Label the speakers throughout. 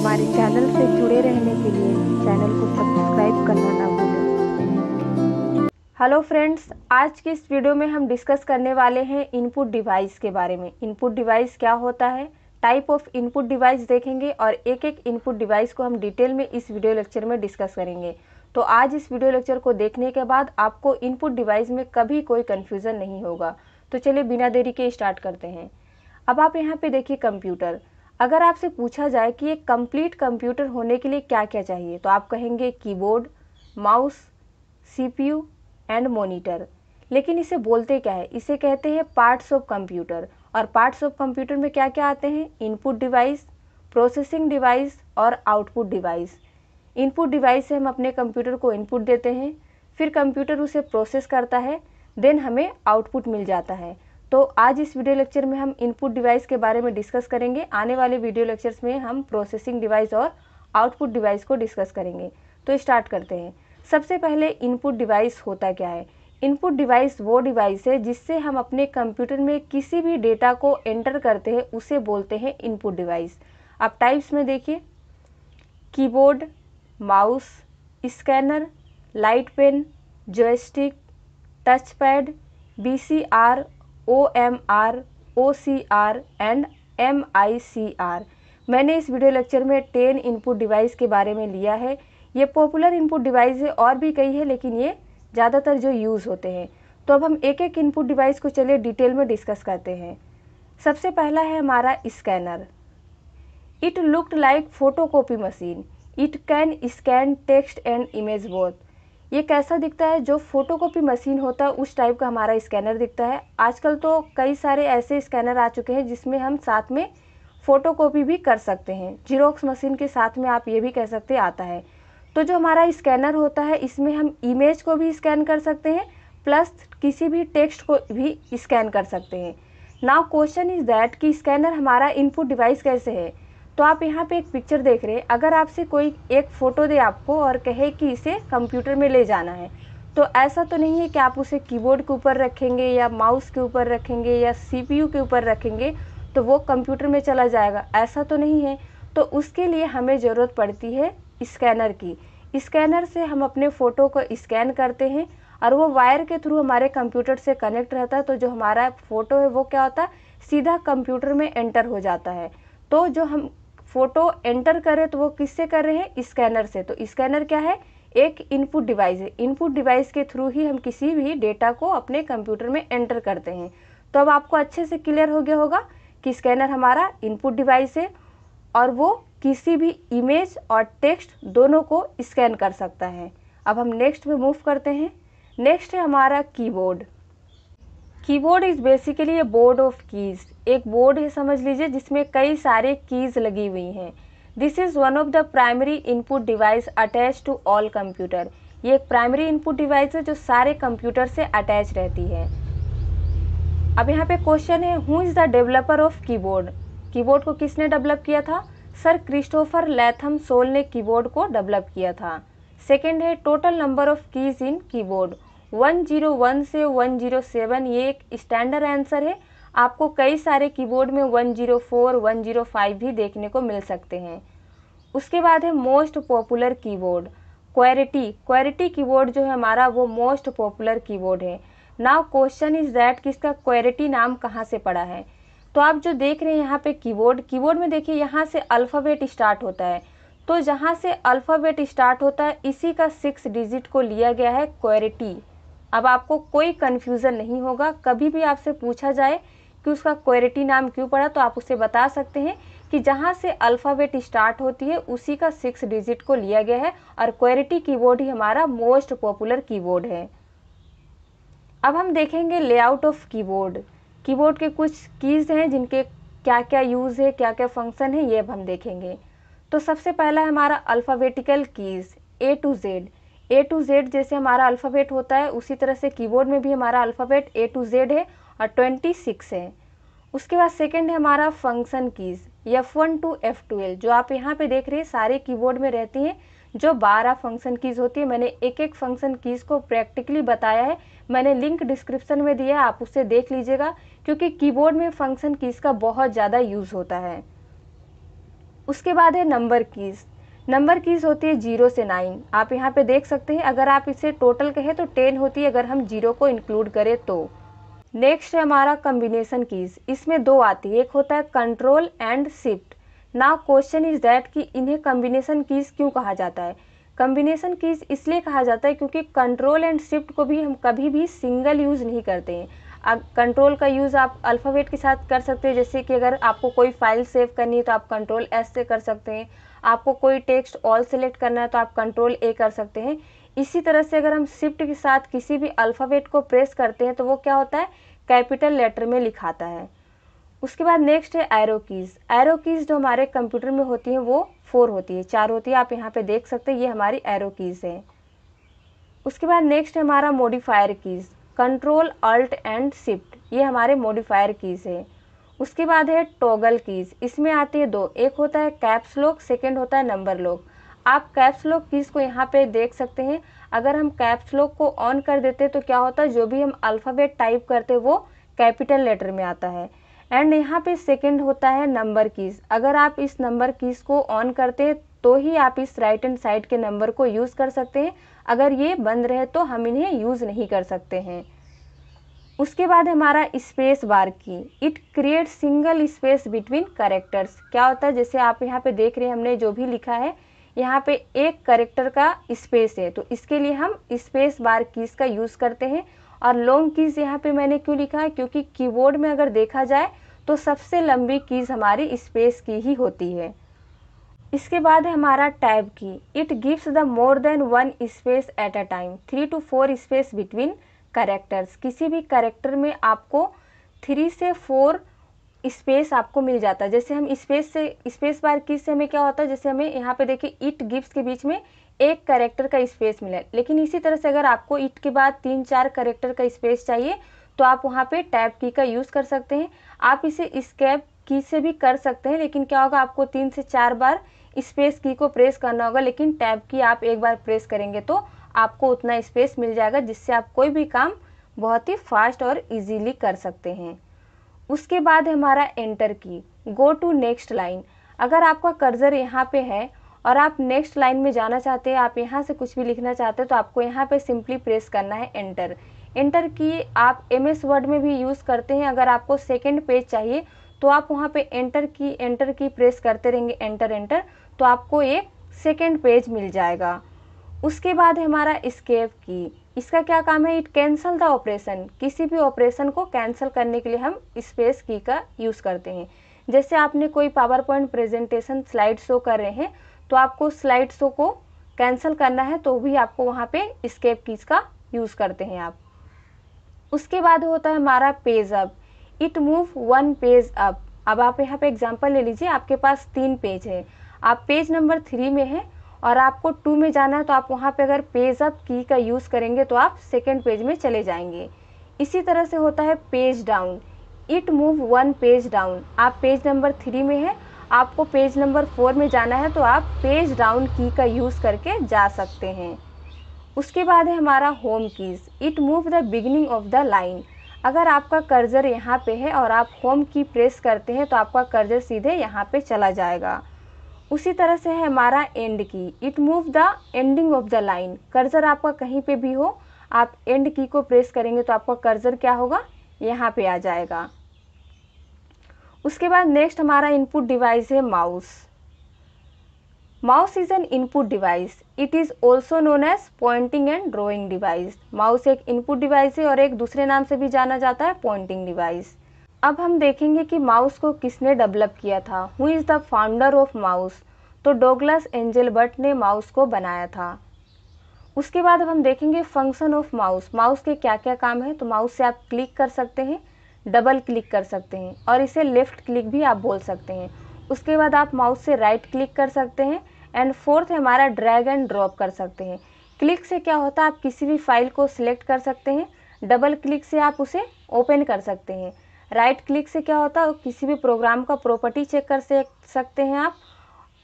Speaker 1: हमारे चैनल से जुड़े रहने के लिए चैनल को सब्सक्राइब करना ना भूलें हेलो फ्रेंड्स आज के इस वीडियो में हम डिस्कस करने वाले हैं इनपुट डिवाइस के बारे में इनपुट डिवाइस क्या होता है टाइप ऑफ इनपुट डिवाइस देखेंगे और एक एक इनपुट डिवाइस को हम डिटेल में इस वीडियो लेक्चर में डिस्कस करेंगे तो आज इस वीडियो लेक्चर को देखने के बाद आपको इनपुट डिवाइस में कभी कोई कन्फ्यूज़न नहीं होगा तो चलिए बिना देरी के स्टार्ट करते हैं अब आप यहाँ पे देखिए कंप्यूटर अगर आपसे पूछा जाए कि एक कंप्लीट कंप्यूटर होने के लिए क्या क्या चाहिए तो आप कहेंगे keyboard mouse CPU and monitor लेकिन इसे बोलते क्या है इसे कहते हैं पार्ट्स ऑफ कंप्यूटर और पार्ट्स ऑफ कंप्यूटर में क्या क्या आते हैं इनपुट डिवाइस प्रोसेसिंग डिवाइस और आउटपुट डिवाइस इनपुट डिवाइस से हम अपने कंप्यूटर को इनपुट देते हैं फिर कंप्यूटर उसे प्रोसेस करता है देन हमें आउटपुट मिल जाता है तो आज इस वीडियो लेक्चर में हम इनपुट डिवाइस के बारे में डिस्कस करेंगे आने वाले वीडियो लेक्चर्स में हम प्रोसेसिंग डिवाइस और आउटपुट डिवाइस को डिस्कस करेंगे तो स्टार्ट करते हैं सबसे पहले इनपुट डिवाइस होता क्या है इनपुट डिवाइस वो डिवाइस है जिससे हम अपने कंप्यूटर में किसी भी डेटा को एंटर करते हैं उसे बोलते हैं इनपुट डिवाइस आप टाइप्स में देखिए keyboard mouse scanner light pen joystick touch pad B C R O M R O C R and M I C R मैंने इस वीडियो लेक्चर में टेन इनपुट डिवाइस के बारे में लिया है ये पॉपुलर इनपुट डिवाइस है और भी कई है लेकिन ये ज़्यादातर जो यूज़ होते हैं तो अब हम एक एक इनपुट डिवाइस को चलिए डिटेल में डिस्कस करते हैं सबसे पहला है हमारा scanner it looked like photocopy machine it can scan text and image both ये कैसा दिखता है जो फोटोकॉपी मशीन होता है उस टाइप का हमारा स्कैनर दिखता है आजकल तो कई सारे ऐसे स्कैनर आ चुके हैं जिसमें हम साथ में फ़ोटोकॉपी भी कर सकते हैं जीरोक्स मशीन के साथ में आप ये भी कह सकते आता है तो जो हमारा स्कैनर होता है इसमें हम इमेज को भी स्कैन कर सकते हैं प्लस किसी भी टेक्स्ट को भी स्कैन कर सकते हैं नाउ क्वेश्चन इज़ दैट कि स्कैनर हमारा इनपुट डिवाइस कैसे है तो आप यहाँ पे एक पिक्चर देख रहे हैं अगर आपसे कोई एक फ़ोटो दे आपको और कहे कि इसे कंप्यूटर में ले जाना है तो ऐसा तो नहीं है कि आप उसे कीबोर्ड के ऊपर रखेंगे या माउस के ऊपर रखेंगे या सीपीयू के ऊपर रखेंगे तो वो कंप्यूटर में चला जाएगा ऐसा तो नहीं है तो उसके लिए हमें ज़रूरत पड़ती है स्कैनर की स्कैनर से हम अपने फ़ोटो को स्कैन करते हैं और वो वायर के थ्रू हमारे कंप्यूटर से कनेक्ट रहता है तो जो हमारा फ़ोटो है वो क्या होता है सीधा कंप्यूटर में एंटर हो जाता है तो जो हम फ़ोटो एंटर करें तो वो किससे कर रहे हैं स्कैनर से तो स्कैनर क्या है एक इनपुट डिवाइस है इनपुट डिवाइस के थ्रू ही हम किसी भी डेटा को अपने कंप्यूटर में एंटर करते हैं तो अब आपको अच्छे से क्लियर हो गया होगा कि स्कैनर हमारा इनपुट डिवाइस है और वो किसी भी इमेज और टेक्स्ट दोनों को स्कैन कर सकता है अब हम नेक्स्ट में मूव करते हैं नेक्स्ट है हमारा keyboard keyboard is basically a board of keys एक बोर्ड है समझ लीजिए जिसमें कई सारे कीज लगी हुई हैं this is one of the primary input device attach to all computer ये एक प्राइमरी इनपुट डिवाइस है जो सारे कंप्यूटर से अटैच रहती है अब यहाँ पे क्वेश्चन है who is the developer of keyboard keyboard को किसने डेवलप किया था सर क्रिस्टोफर लैथम सोल ने कीबोर्ड को डेवलप किया था सेकेंड है total number of keys in keyboard 101 से 107 ये एक स्टैंडर्ड आंसर है आपको कई सारे कीबोर्ड में 104, 105 भी देखने को मिल सकते हैं उसके बाद है most popular keyboard QWERTY QWERTY keyboard जो है हमारा वो मोस्ट पॉपुलर कीबोर्ड है नाउ क्वेश्चन इज दैट कि इसका क्वेरिटी नाम कहाँ से पड़ा है तो आप जो देख रहे हैं यहाँ पे कीबोर्ड कीबोर्ड में देखिए यहाँ से अल्फ़ाबेट स्टार्ट होता है तो जहाँ से अल्फ़ाबेट स्टार्ट होता है इसी का सिक्स डिजिट को लिया गया है क्वेरिटी अब आपको कोई कन्फ्यूज़न नहीं होगा कभी भी आपसे पूछा जाए कि उसका क्वेरिटी नाम क्यों पड़ा तो आप उसे बता सकते हैं कि जहाँ से अल्फ़ाबेट स्टार्ट होती है उसी का सिक्स डिजिट को लिया गया है और क्वेरिटी कीबोर्ड ही हमारा मोस्ट पॉपुलर कीबोर्ड है अब हम देखेंगे लेआउट ऑफ कीबोर्ड कीबोर्ड के कुछ कीज़ हैं जिनके क्या क्या यूज़ है क्या क्या फंक्शन है ये अब हम देखेंगे तो सबसे पहला है हमारा alphabetical keys A to Z A to Z जैसे हमारा अल्फ़ाबेट होता है उसी तरह से कीबोर्ड में भी हमारा अल्फ़ाबेट ए टू जेड है और ट्वेंटी सिक्स है उसके बाद सेकंड है हमारा function keys F one to F twelve जो आप यहाँ पे देख रहे हैं सारे कीबोर्ड में रहती हैं जो बारह फंक्शन कीज़ होती है मैंने एक एक फंक्शन कीज़ को प्रैक्टिकली बताया है मैंने लिंक डिस्क्रिप्शन में दिया है आप उससे देख लीजिएगा क्योंकि कीबोर्ड में फंक्शन कीज़ का बहुत ज़्यादा यूज़ होता है उसके बाद है नंबर कीज़ नंबर कीज़ होती है जीरो से नाइन आप यहाँ पे देख सकते हैं अगर आप इसे टोटल कहें तो टेन होती है अगर हम जीरो को इंक्लूड करें तो नेक्स्ट है हमारा कम्बिनेसन कीज इसमें दो आती है एक होता है कंट्रोल एंड शिफ्ट ना क्वेश्चन इज दैट कि इन्हें कम्बिनेसन कीज क्यों कहा जाता है कम्बिनेसन कीज इसलिए कहा जाता है क्योंकि कंट्रोल एंड शिफ्ट को भी हम कभी भी सिंगल यूज़ नहीं करते हैं कंट्रोल का यूज़ आप अल्फ़ाबेट के साथ कर सकते हैं जैसे कि अगर आपको कोई फाइल सेव करनी है तो आप कंट्रोल एस से कर सकते हैं आपको कोई टेक्स्ट ऑल सेलेक्ट करना है तो आप कंट्रोल ए कर सकते हैं इसी तरह से अगर हम शिफ्ट के साथ किसी भी अल्फ़ाबेट को प्रेस करते हैं तो वो क्या होता है कैपिटल लेटर में लिखाता है उसके बाद नेक्स्ट है एरो कीज़ एरो कीज़ जो हमारे कंप्यूटर में होती हैं वो फोर होती है चार होती है आप यहाँ पे देख सकते हैं ये हमारी एरो कीज़ है उसके बाद नेक्स्ट है हमारा modifier keys control alt and shift ये हमारे मोडिफायर कीज़ है उसके बाद है टोगल कीज़ इसमें आती है दो एक होता है कैप्स लॉक सेकेंड होता है नंबर लॉक आप कैप्स लॉक कीज़ को यहाँ पे देख सकते हैं अगर हम कैप्स लॉक को ऑन कर देते तो क्या होता है जो भी हम अल्फ़ाबेट टाइप करते वो कैपिटल लेटर में आता है एंड यहाँ पे सेकंड होता है नंबर कीज़ अगर आप इस नंबर कीज़ को ऑन करते हैं तो ही आप इस राइट एंड साइड के नंबर को यूज़ कर सकते हैं अगर ये बंद रहे तो हम इन्हें यूज़ नहीं कर सकते हैं उसके बाद हमारा space bar key it create single space between characters क्या होता है जैसे आप यहाँ पे देख रहे हैं हमने जो भी लिखा है यहाँ पे एक करेक्टर का स्पेस है तो इसके लिए हम स्पेस बार कीज़ का यूज़ करते हैं और लॉन्ग कीज़ यहाँ पे मैंने क्यों लिखा है क्योंकि कीबोर्ड में अगर देखा जाए तो सबसे लंबी कीज़ हमारी स्पेस की ही होती है इसके बाद है हमारा tab key it gives the more than one space at a time three two four space between characters किसी भी करेक्टर में आपको थ्री से फोर स्पेस आपको मिल जाता है जैसे हम स्पेस से स्पेस बार की से हमें क्या होता है जैसे हमें यहाँ पे देखिए इट गिफ्ट के बीच में एक करेक्टर का स्पेस मिला लेकिन इसी तरह से अगर आपको इट के बाद तीन चार करेक्टर का स्पेस चाहिए तो आप वहाँ पे टैब की का यूज़ कर सकते हैं आप इसे स्कैप की से भी कर सकते हैं लेकिन क्या होगा आपको तीन से चार बार स्पेस की को प्रेस करना होगा लेकिन टैब की आप एक बार प्रेस करेंगे तो आपको उतना स्पेस मिल जाएगा जिससे आप कोई भी काम बहुत ही फास्ट और इजीली कर सकते हैं उसके बाद हमारा एंटर की गो टू नेक्स्ट लाइन अगर आपका कर्जर यहाँ पे है और आप नेक्स्ट लाइन में जाना चाहते हैं आप यहाँ से कुछ भी लिखना चाहते हैं तो आपको यहाँ पे सिंपली प्रेस करना है एंटर एंटर की आप एम एस वर्ड में भी यूज़ करते हैं अगर आपको सेकेंड पेज चाहिए तो आप वहाँ पे एंटर की एंटर की प्रेस करते रहेंगे एंटर एंटर तो आपको ये सेकेंड पेज मिल जाएगा उसके बाद हमारा स्केप की इसका क्या काम है इट कैंसल द ऑपरेशन किसी भी ऑपरेशन को कैंसिल करने के लिए हम स्पेस की का यूज़ करते हैं जैसे आपने कोई power point presentation slide show कर रहे हैं तो आपको स्लाइड शो को कैंसिल करना है तो भी आपको वहाँ पे स्केप कीज का यूज़ करते हैं आप उसके बाद होता है हमारा page up it move one page up अब आप यहाँ पे एग्जांपल ले लीजिए आपके पास तीन पेज है आप पेज नंबर थ्री में हैं और आपको टू में जाना है तो आप वहाँ पे अगर पेज अप की का यूज़ करेंगे तो आप सेकेंड पेज में चले जाएंगे इसी तरह से होता है page down it move one page down आप पेज नंबर थ्री में है आपको पेज नंबर फोर में जाना है तो आप पेज डाउन की का यूज़ करके जा सकते हैं उसके बाद है हमारा home keys it move the beginning of the line अगर आपका कर्जर यहाँ पे है और आप होम की प्रेस करते हैं तो आपका कर्जर सीधे यहाँ पे चला जाएगा उसी तरह से है हमारा end key it move the ending of the line cursor आपका कहीं पे भी हो आप एंड की को प्रेस करेंगे तो आपका कर्जर क्या होगा यहाँ पे आ जाएगा उसके बाद नेक्स्ट हमारा इनपुट डिवाइस है mouse mouse is an input device it is also known as pointing and drawing device mouse एक इनपुट डिवाइस है और एक दूसरे नाम से भी जाना जाता है पॉइंटिंग डिवाइस अब हम देखेंगे कि माउस को किसने डेवलप किया था who is the founder of mouse तो डोगलस एंजल बट ने माउस को बनाया था उसके बाद अब हम देखेंगे फंक्शन ऑफ माउस माउस के क्या क्या काम है तो माउस से आप क्लिक कर सकते हैं डबल क्लिक कर सकते हैं और इसे लेफ़्ट क्लिक भी आप बोल सकते हैं उसके बाद आप माउस से राइट right क्लिक कर सकते हैं एंड फोर्थ हमारा ड्रैग एंड ड्रॉप कर सकते हैं क्लिक से क्या होता है आप किसी भी फाइल को सिलेक्ट कर सकते हैं डबल क्लिक से आप उसे ओपन कर सकते हैं राइट क्लिक से क्या होता है किसी भी प्रोग्राम का प्रॉपर्टी चेक कर सकते हैं आप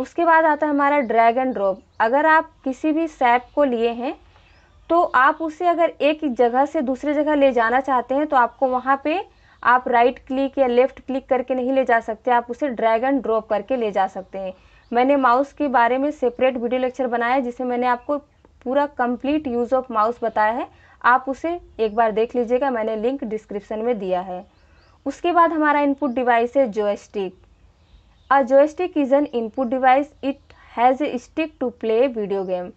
Speaker 1: उसके बाद आता है हमारा ड्रैग एंड ड्रॉप अगर आप किसी भी सैप को लिए हैं तो आप उसे अगर एक जगह से दूसरी जगह ले जाना चाहते हैं तो आपको वहाँ पे आप राइट क्लिक या लेफ़्ट क्लिक करके नहीं ले जा सकते आप उसे ड्रैग एंड ड्रॉप करके ले जा सकते हैं मैंने माउस के बारे में सेपरेट वीडियो लेक्चर बनाया जिसमें मैंने आपको पूरा कंप्लीट यूज़ ऑफ माउस बताया है आप उसे एक बार देख लीजिएगा मैंने लिंक डिस्क्रिप्शन में दिया है उसके बाद हमारा इनपुट डिवाइस है joystick a joystick is an input device it has a stick to play video game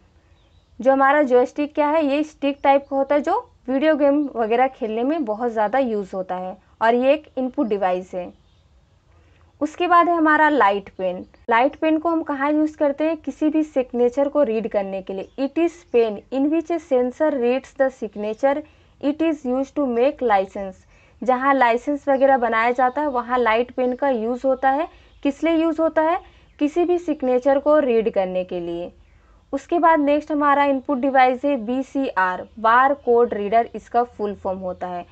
Speaker 1: जो हमारा जोस्टिक क्या है ये स्टिक टाइप का होता है जो वीडियो गेम वगैरह खेलने में बहुत ज़्यादा यूज़ होता है और ये एक इनपुट डिवाइस है उसके बाद है हमारा लाइट पेन लाइट पेन को हम कहाँ यूज़ करते हैं किसी भी सिग्नेचर को रीड करने के लिए it is pen in which a sensor reads the signature it is use to make license जहाँ लाइसेंस वगैरह बनाया जाता है वहाँ लाइट पेन का यूज़ होता है किस लिए यूज़ होता है किसी भी सिग्नेचर को रीड करने के लिए उसके बाद नेक्स्ट हमारा इनपुट डिवाइस है B C R bar code reader इसका फुल फॉर्म होता है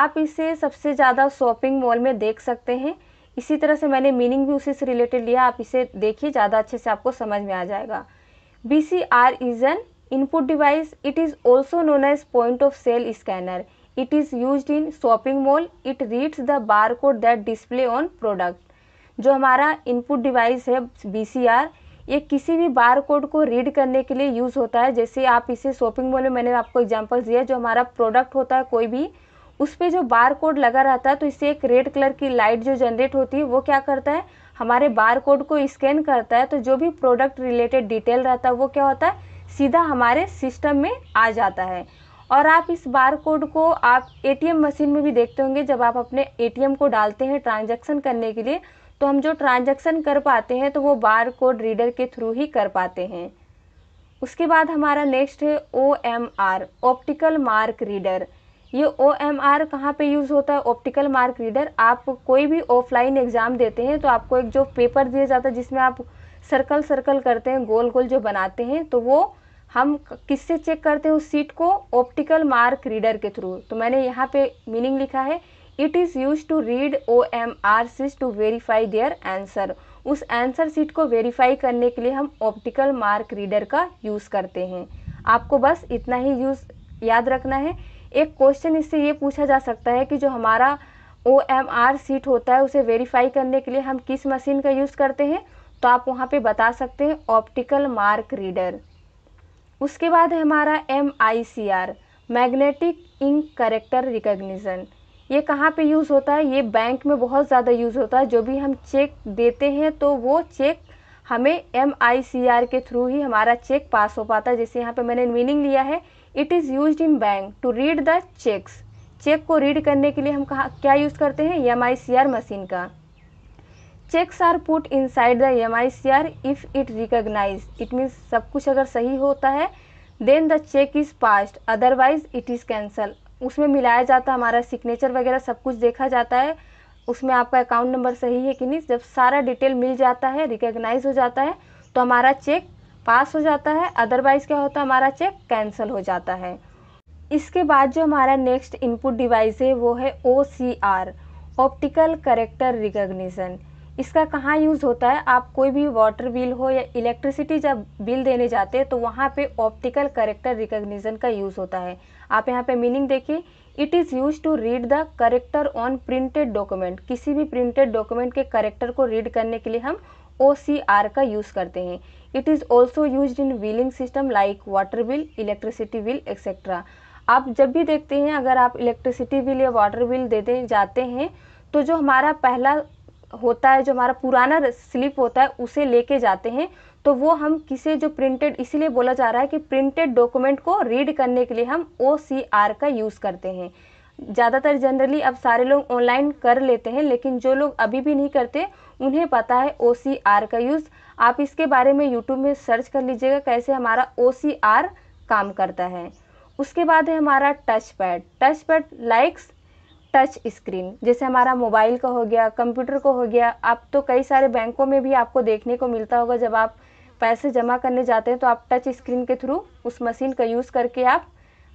Speaker 1: आप इसे सबसे ज़्यादा शॉपिंग मॉल में देख सकते हैं इसी तरह से मैंने मीनिंग भी उसी से रिलेटेड लिया आप इसे देखिए ज़्यादा अच्छे से आपको समझ में आ जाएगा B C R is an input device it is also known as point of sale scanner It is used in shopping mall. It reads the barcode that display on product. जो हमारा इनपुट डिवाइस है B C R ये किसी भी bar code को read करने के लिए यूज़ होता है जैसे आप इसे शॉपिंग मॉल में मैंने आपको एग्जाम्पल दिया जो हमारा प्रोडक्ट होता है कोई भी उस पर जो बार कोड लगा रहता है तो इससे एक रेड कलर की लाइट जो जनरेट होती है वो क्या करता है हमारे बार कोड को स्कैन करता है तो जो भी प्रोडक्ट रिलेटेड डिटेल रहता है वो क्या होता है सीधा हमारे सिस्टम में आ जाता है और आप इस बार कोड को आप एटीएम मशीन में भी देखते होंगे जब आप अपने एटीएम को डालते हैं ट्रांजैक्शन करने के लिए तो हम जो ट्रांजैक्शन कर पाते हैं तो वो बार कोड रीडर के थ्रू ही कर पाते हैं उसके बाद हमारा नेक्स्ट है O M R optical mark reader ये ओ एम आर कहाँ पर यूज़ होता है ऑप्टिकल मार्क रीडर आप कोई भी ऑफलाइन एग्ज़ाम देते हैं तो आपको एक जो पेपर दिया जाता है जिसमें आप सर्कल सर्कल करते हैं गोल गोल जो बनाते हैं तो वो हम किससे चेक करते हैं उस सीट को ऑप्टिकल मार्क रीडर के थ्रू तो मैंने यहाँ पे मीनिंग लिखा है it is use to read O M R sheet to verify their answer उस आंसर सीट को वेरीफाई करने के लिए हम ऑप्टिकल मार्क रीडर का यूज़ करते हैं आपको बस इतना ही यूज़ याद रखना है एक क्वेश्चन इससे ये पूछा जा सकता है कि जो हमारा ओ एम आर सीट होता है उसे वेरीफाई करने के लिए हम किस मशीन का यूज़ करते हैं तो आप वहाँ पे बता सकते हैं ऑप्टिकल मार्क रीडर उसके बाद है हमारा M I C R magnetic ink character recognition ये कहाँ पे यूज़ होता है ये बैंक में बहुत ज़्यादा यूज़ होता है जो भी हम चेक देते हैं तो वो चेक हमें एम आई सी आर के थ्रू ही हमारा चेक पास हो पाता है जैसे यहाँ पे मैंने मीनिंग लिया है it is use in bank to read the cheques cheque को रीड करने के लिए हम कहा क्या यूज़ करते हैं M I C R machine का side the M I C R if it recognise it means सब कुछ अगर सही होता है then the cheque is passed otherwise it is cancel उसमें मिलाया जाता हमारा सिग्नेचर वगैरह सब कुछ देखा जाता है उसमें आपका अकाउंट नंबर सही है कि नहीं जब सारा डिटेल मिल जाता है रिकग्नाइज हो जाता है तो हमारा चेक पास हो जाता है अदरवाइज़ क्या होता है हमारा चेक कैंसिल हो जाता है इसके बाद जो हमारा नेक्स्ट इनपुट डिवाइस है वो है O C R optical character recognition इसका कहाँ यूज़ होता है आप कोई भी वाटर बिल हो या इलेक्ट्रिसिटी जब बिल देने जाते हैं तो वहाँ पे ऑप्टिकल करेक्टर रिकग्निशन का यूज़ होता है आप यहाँ पे मीनिंग देखिए it is use to read the character on printed document किसी भी प्रिंटेड डॉक्यूमेंट के करेक्टर को रीड करने के लिए हम ओ का यूज़ करते हैं it is also use in billing system like water bill electricity bill etcetera आप जब भी देखते हैं अगर आप इलेक्ट्रिसिटी बिल या वाटर बिल देते जाते हैं तो जो हमारा पहला होता है जो हमारा पुराना स्लिप होता है उसे लेके जाते हैं तो वो हम किसे जो प्रिंटेड इसीलिए बोला जा रहा है कि प्रिंटेड डॉक्यूमेंट को रीड करने के लिए हम ओ का यूज़ करते हैं ज़्यादातर जनरली अब सारे लोग ऑनलाइन कर लेते हैं लेकिन जो लोग अभी भी नहीं करते उन्हें पता है ओ का यूज़ आप इसके बारे में यूट्यूब में सर्च कर लीजिएगा कैसे हमारा ओ काम करता है उसके बाद है हमारा touch pad touch pad likes touch screen जैसे हमारा मोबाइल का हो गया कंप्यूटर को हो गया आप तो कई सारे बैंकों में भी आपको देखने को मिलता होगा जब आप पैसे जमा करने जाते हैं तो आप टच स्क्रीन के थ्रू उस मशीन का यूज़ करके आप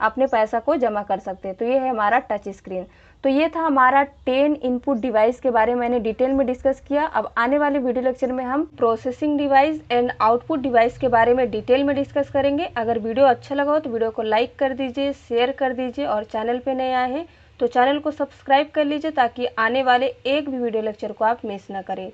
Speaker 1: अपने पैसा को जमा कर सकते हैं तो ये है हमारा टच स्क्रीन तो ये था हमारा टेन इनपुट डिवाइस के बारे में मैंने डिटेल में डिस्कस किया अब आने वाले वीडियो लेक्चर में हम processing device and output device के बारे में डिटेल में डिस्कस करेंगे अगर वीडियो अच्छा लगा हो तो वीडियो को लाइक कर दीजिए शेयर कर दीजिए और चैनल पर नए आए हैं तो चैनल को सब्सक्राइब कर लीजिए ताकि आने वाले एक भी वीडियो लेक्चर को आप मिस ना करें